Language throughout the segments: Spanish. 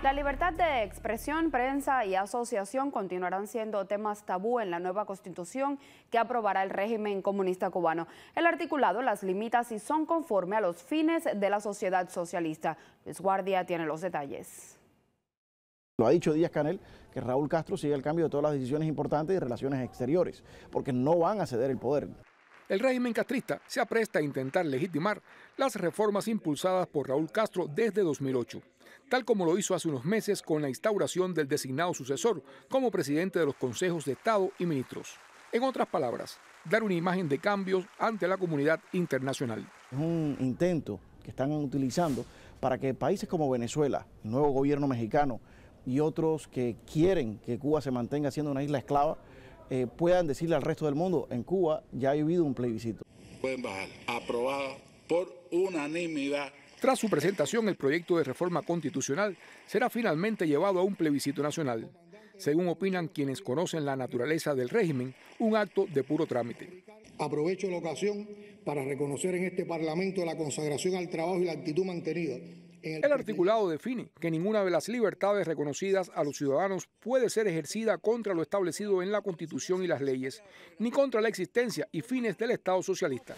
La libertad de expresión, prensa y asociación continuarán siendo temas tabú en la nueva constitución que aprobará el régimen comunista cubano. El articulado las limita si son conforme a los fines de la sociedad socialista. Luis Guardia tiene los detalles. Lo ha dicho Díaz Canel, que Raúl Castro sigue el cambio de todas las decisiones importantes y relaciones exteriores, porque no van a ceder el poder el régimen castrista se apresta a intentar legitimar las reformas impulsadas por Raúl Castro desde 2008 tal como lo hizo hace unos meses con la instauración del designado sucesor como presidente de los consejos de Estado y ministros. En otras palabras, dar una imagen de cambios ante la comunidad internacional. Es un intento que están utilizando para que países como Venezuela, el nuevo gobierno mexicano y otros que quieren que Cuba se mantenga siendo una isla esclava, eh, puedan decirle al resto del mundo, en Cuba ya ha habido un plebiscito. Pueden bajar, aprobada por unanimidad tras su presentación, el proyecto de reforma constitucional será finalmente llevado a un plebiscito nacional, según opinan quienes conocen la naturaleza del régimen, un acto de puro trámite. Aprovecho la ocasión para reconocer en este Parlamento la consagración al trabajo y la actitud mantenida el articulado define que ninguna de las libertades reconocidas a los ciudadanos puede ser ejercida contra lo establecido en la Constitución y las leyes, ni contra la existencia y fines del Estado socialista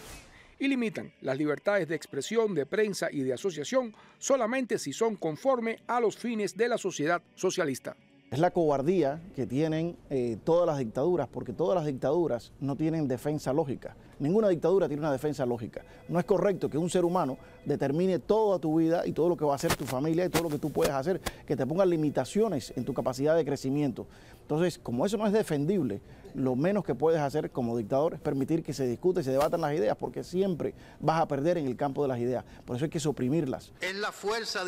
y limitan las libertades de expresión, de prensa y de asociación solamente si son conforme a los fines de la sociedad socialista. Es la cobardía que tienen eh, todas las dictaduras, porque todas las dictaduras no tienen defensa lógica. Ninguna dictadura tiene una defensa lógica. No es correcto que un ser humano determine toda tu vida y todo lo que va a hacer tu familia y todo lo que tú puedes hacer, que te pongan limitaciones en tu capacidad de crecimiento. Entonces, como eso no es defendible, lo menos que puedes hacer como dictador es permitir que se discute y se debatan las ideas, porque siempre vas a perder en el campo de las ideas. Por eso hay que suprimirlas. Es la fuerza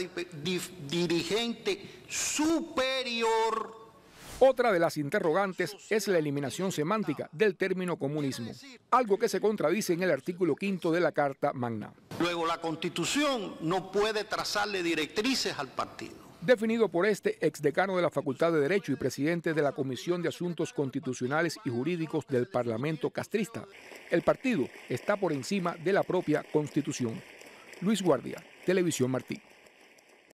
dirigente superior otra de las interrogantes es la eliminación semántica del término comunismo, algo que se contradice en el artículo quinto de la Carta Magna. Luego, la Constitución no puede trazarle directrices al partido. Definido por este exdecano de la Facultad de Derecho y presidente de la Comisión de Asuntos Constitucionales y Jurídicos del Parlamento Castrista, el partido está por encima de la propia Constitución. Luis Guardia, Televisión Martín.